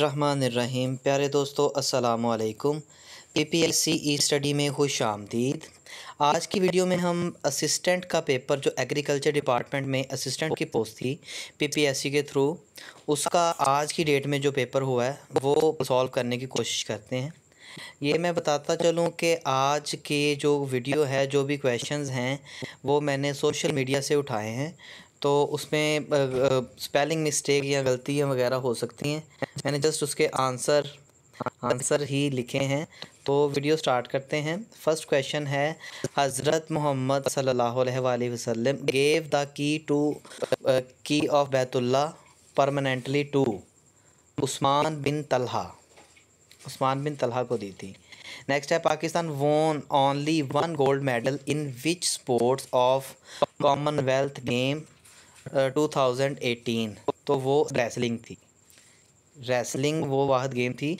रहीम प्यारे दोस्तों अस्सलाम वालेकुम पीपीएससी ई स्टडी में खुश आमदीद आज की वीडियो में हम असिस्टेंट का पेपर जो एग्रीकल्चर डिपार्टमेंट में असिस्टेंट की पोस्ट थी पीपीएससी के थ्रू उसका आज की डेट में जो पेपर हुआ है वो सॉल्व करने की कोशिश करते हैं ये मैं बताता चलूँ कि आज के जो वीडियो है जो भी क्वेश्चंस हैं वो मैंने सोशल मीडिया से उठाए हैं तो उसमें स्पेलिंग मिस्टेक या गलतियाँ वगैरह हो सकती हैं मैंने जस्ट उसके आंसर आंसर ही लिखे हैं तो वीडियो स्टार्ट करते हैं फर्स्ट क्वेश्चन है हज़रत मोहम्मद सल्लल्लाहु अलैहि वसल्लम gave the key to key of Baitullah permanently to Usman bin Talha Usman bin Talha को दी थी नेक्स्ट है Pakistan won only one gold medal in which sports of Commonwealth game 2018 तो वो रेसलिंग थी रेसलिंग वो वाहद गेम थी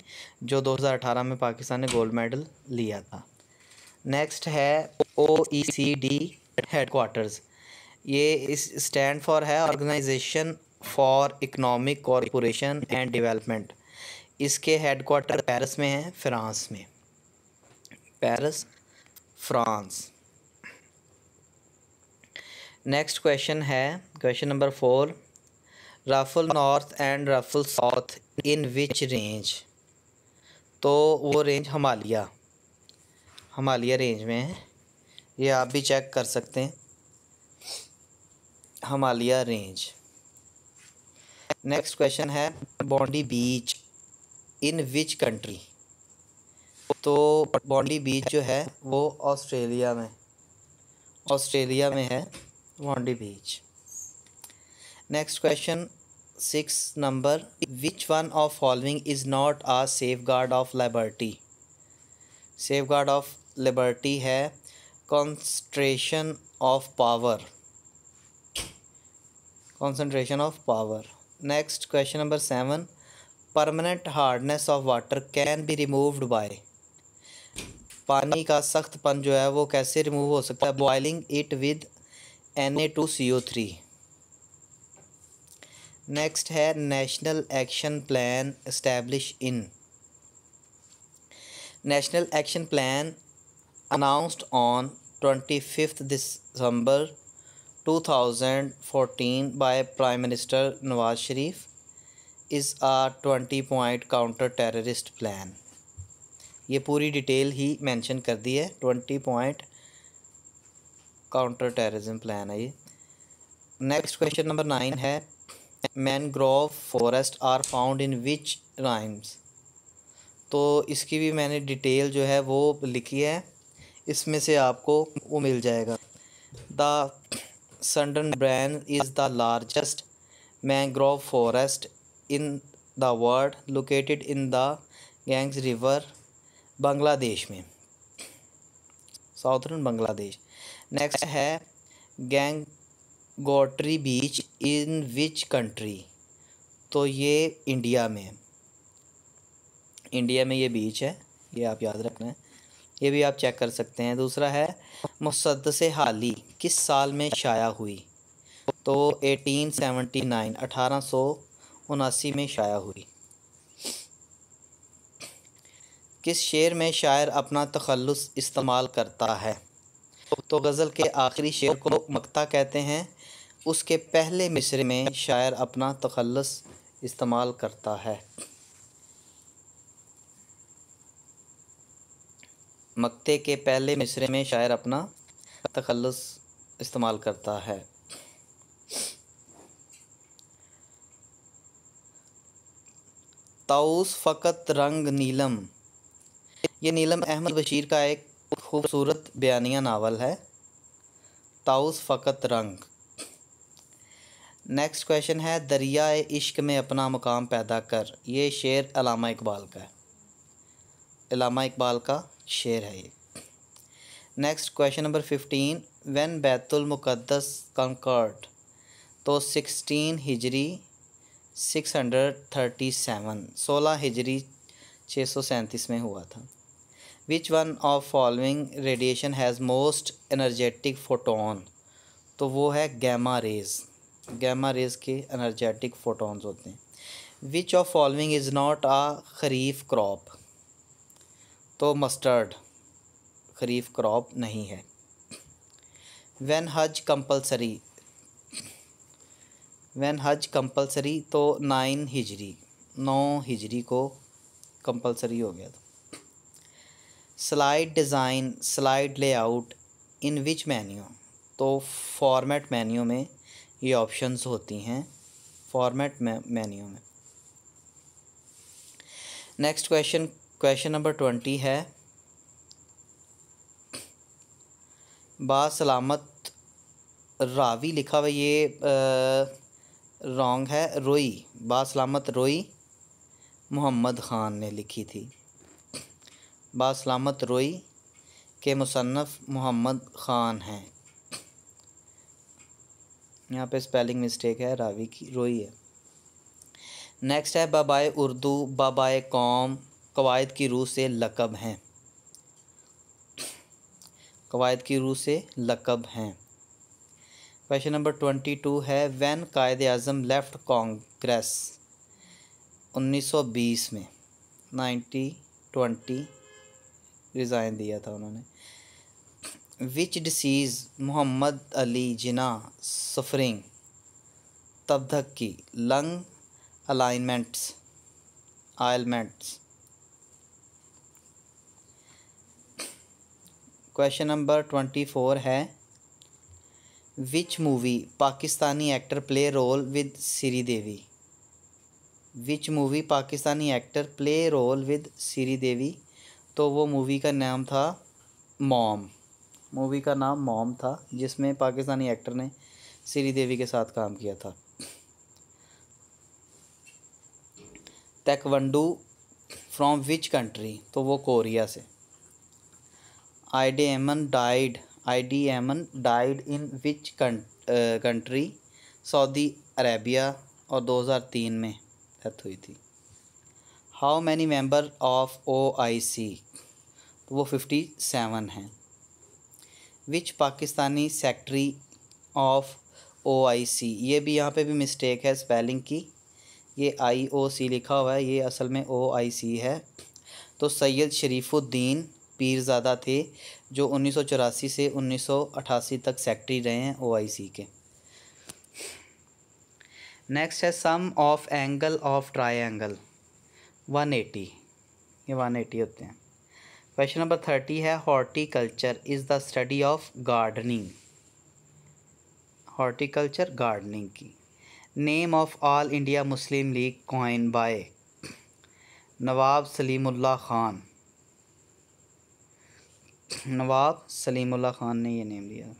जो 2018 में पाकिस्तान ने गोल्ड मेडल लिया था नेक्स्ट है ओ ई सी डी हेडकोार्टर्स ये इस स्टैंड फॉर है organisation for economic corporation and development इसके हेडकोार्टर पेरिस में हैं फ्रांस में पेरिस फ्रांस नेक्स्ट क्वेश्चन है क्वेश्चन नंबर फोर राफल नॉर्थ एंड राफल साउथ इन विच रेंज तो वो रेंज हमालिया हमालिया रेंज में है ये आप भी चेक कर सकते हैं हमालिया रेंज नेक्स्ट क्वेश्चन है Bondi beach in which country तो बॉन्डी बीच जो है वो ऑस्ट्रेलिया में ऑस्ट्रेलिया में है Bondi beach next question six number which one of following is not a safeguard of liberty safeguard of liberty है concentration of power concentration of power next question number seven permanent hardness of water can be removed by पानी का सख्तपन जो है वो कैसे remove हो सकता है boiling it with N A two C O three next है National Action Plan establish in National Action Plan on twenty fifth December two thousand fourteen by prime minister Nawaz Sharif is a twenty point counter terrorist plan ये पूरी detail ही mention कर दी है twenty point counter terrorism plan है ये next question number nine है mangrove forest are found in which राइम्स तो इसकी भी मैंने डिटेल जो है वो लिखी है इसमें से आपको वो मिल जाएगा the Sundarbans is the largest mangrove forest in the world located in the Ganges river Bangladesh में साउथर्न बांग्लादेश नेक्स्ट है Gangotri beach in which country तो ये इंडिया में इंडिया में ये बीच है ये आप याद रखना है ये भी आप चेक कर सकते हैं दूसरा है मुसद हाल हाली किस साल में शाया हुई तो 1879 उनासी में शाया हुई किस शेर में शायर अपना तखलस इस्तेमाल करता है तो गज़ल के आखिरी शेर को मक्ता कहते हैं उसके पहले मिसरे में शायर अपना तखलस इस्तेमाल करता है मक्ते के पहले मिसरे में शायर अपना तखलस इस्तेमाल करता है ताउस फ़कत रंग नीलम ये नीलम अहमद बशीर का एक खूबसूरत बयानिया नावल है ताउस फ़कत रंग नेक्स्ट क्वेश्चन है दरिया इश्क में अपना मकाम पैदा कर ये शेर अलामा इकबाल का है अलामा इकबाल का शेर है ये next question number fifteen one बैतुलमक़दस कंकर्ट तो सिक्सटीन हिजरी सिक्स हंड्रेड थर्टी सेवन सोलह हिजरी छः सौ सैंतीस में हुआ था which one of following radiation has most energetic photon तो वो है गैमा रेज़ गैमा रेज के एनर्जेटिक फोटॉन्स होते हैं which of following is not a kharif crop तो मस्टर्ड खरीफ क्रॉप नहीं है वैन हज कंपलसरी वैन हज कंपलसरी तो नाइन हिजरी नौ हिजरी को कंपलसरी हो गया था slide design slide layout in which menu तो फॉर्मेट मैन्यू में ये ऑप्शंस होती हैं फॉर्मेट मेन्यू में next question question number twenty है बासलामत रावी लिखा हुआ ये रॉन्ग है रोई बा सलामत रोई मोहम्मद ख़ान ने लिखी थी सलामत रोई के मुसनफ़ मोहम्मद ख़ान हैं यहाँ पे स्पेलिंग मिस्टेक है रावी की रोई है नेक्स्ट है बाबाए उर्दू बाबाए कौम कवायद की रूह से लकब हैं कवायद की रूह से लकब हैं क्वेश्चन नंबर ट्वेंटी टू है वैन कायद अजम लेफ्ट कांग्रेस बीस में ट्वेंटी रिज़ाइन दिया था उन्होंने which disease Muhammad Ali Jinnah suffering की lung alignments ailments question number twenty four है which movie Pakistani actor play role with Sridevi which movie Pakistani actor play role with Sridevi तो वो मूवी का नाम था मॉम मूवी का नाम मॉम था जिसमें पाकिस्तानी एक्टर ने श्रीदेवी के साथ काम किया था तकवंडू फ्रॉम विच कंट्री तो वो कोरिया से Idi Amin died Idi Amin died in which country Saudi Arabia और 2003 में डेथ हुई थी how many member of O I C तो वो फिफ्टी सेवन हैं which Pakistani secretary of O I C ये भी यहाँ पे भी मिस्टेक है स्पेलिंग की ये आई ओ सी लिखा हुआ है ये असल में ओ आई सी है तो सैयद शरीफुद्दीन पीरजादा थे जो उन्नीस सौ चौरासी से उन्नीस सौ अठासी तक सेक्ट्री रहे हैं ओ आई सी के नेक्स्ट है sum of angle of triangle one eighty ये वन एटी होते हैं क्वेश्चन नंबर थर्टी है horticulture is the study of gardening horticulture gardening की name of All India Muslim League coin by Nawab Salimullah Khan Nawab Salimullah Khan ने यह name लिया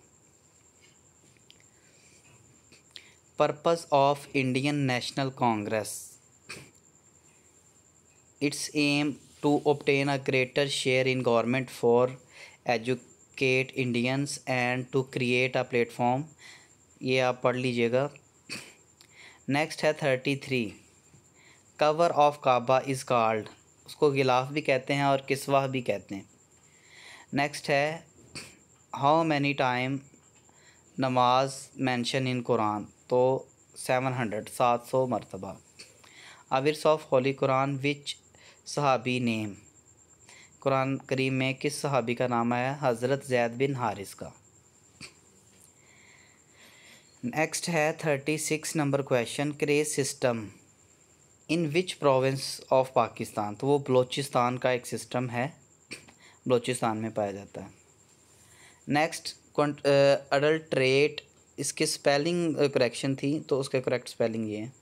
purpose of Indian National Congress its aim to obtain a greater share in government for educate Indians and to create a platform ये आप पढ़ लीजिएगा next है thirty three cover of Kaaba is called उसको गिलाफ भी कहते हैं और किसवा भी कहते हैं नेक्स्ट है हाउ मैनी टाइम नमाज मेंशन इन कुरान तो सेवन हंड्रेड सात सौ मरतबा verses of holy Quran which सहाबी नेम कुरान करीम में किस सहाबी का नाम आया हज़रत जैद बिन हारिस का नेक्स्ट है थर्टी सिक्स नंबर क्वेश्चन क्रेज system in which province of Pakistan तो वो बलोचिस्तान का एक सिस्टम है बलोचिस्तान में पाया जाता है नेक्स्ट अडल्ट्रेट इसकी स्पेलिंग करेक्शन थी तो उसका करेक्ट स्पेलिंग ये है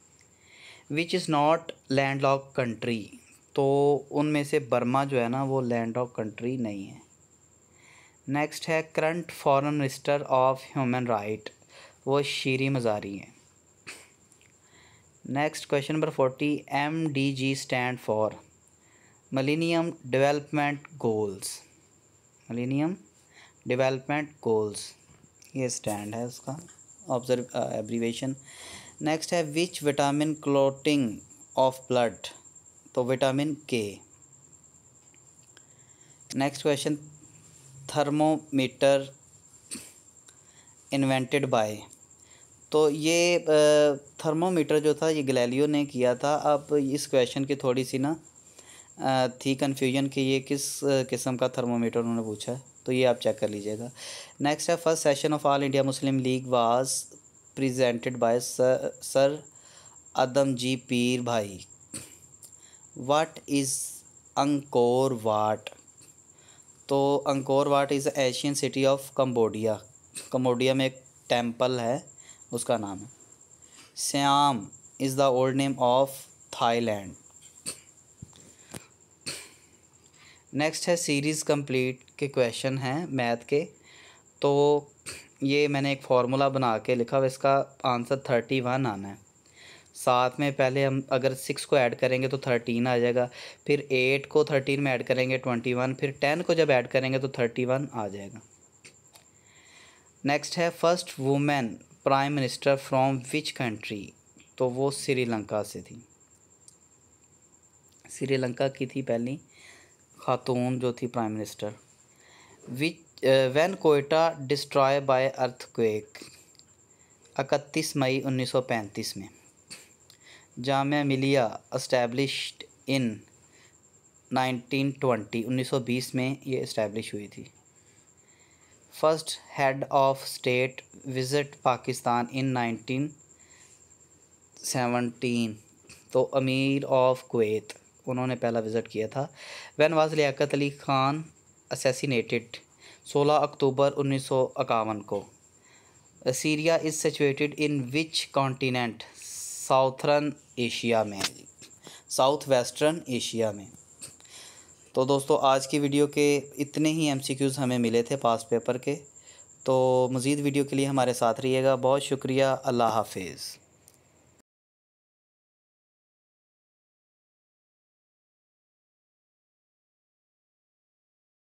which is not landlock country तो उनमें से बर्मा जो है ना वो लैंड ऑफ कंट्री नहीं है नेक्स्ट है current foreign minister of human right वो शीरी मजारी हैं next question number forty M D G stand for millennium development goals millennium development goals ये स्टैंड है उसका ऑब्जर्व एब्रीवेशन नेक्स्ट है which vitamin clotting of blood तो vitamin K next question thermometer invented by तो ये thermometer जो था ये गलेलियो ने किया था अब इस क्वेश्चन की थोड़ी सी ना थी कन्फ्यूजन कि ये किस किस्म का थर्मोमीटर उन्होंने पूछा तो ये आप चेक कर लीजिएगा नेक्स्ट है first session of All India Muslim League was presented by sir, sir Adamjee Peerbhoy what is Angkor Wat तो Angkor Wat is Asian city of Cambodia Cambodia में एक टेम्पल है उसका नाम है Siam is the old name of Thailand next है series complete के question हैं मैथ के तो ये मैंने एक फार्मूला बना के लिखा हुआ इसका आंसर थर्टी वन आना है साथ में पहले हम अगर सिक्स को ऐड करेंगे तो थर्टीन आ जाएगा फिर एट को थर्टीन में ऐड करेंगे ट्वेंटी वन फिर टेन को जब ऐड करेंगे तो थर्टी वन आ जाएगा नेक्स्ट है first women prime minister from which country तो वो श्रीलंका से थी श्रीलंका की थी पहली खातून जो थी prime minister which when Quetta destroy by earthquake इकतीस मई पैंतीस में जामिया मिलिया इस्टेब्लिश्ड इन 1920 1920 में ये इस्टेब्लिश हुई थी first head of state visit Pakistan in 1917 तो अमीर ऑफ कुवैत उन्होंने पहला विज़िट किया था when was Liaquat Ali Khan assassinated 16 अक्टूबर उन्नीस को Syria is situated in which continent southern Asia में साउथ वेस्टर्न एशिया में तो दोस्तों आज की वीडियो के इतने ही एमसीक्यूज़ हमें मिले थे पास पेपर के तो मज़ीद वीडियो के लिए हमारे साथ रहिएगा बहुत शुक्रिया अल्लाह हाफिज़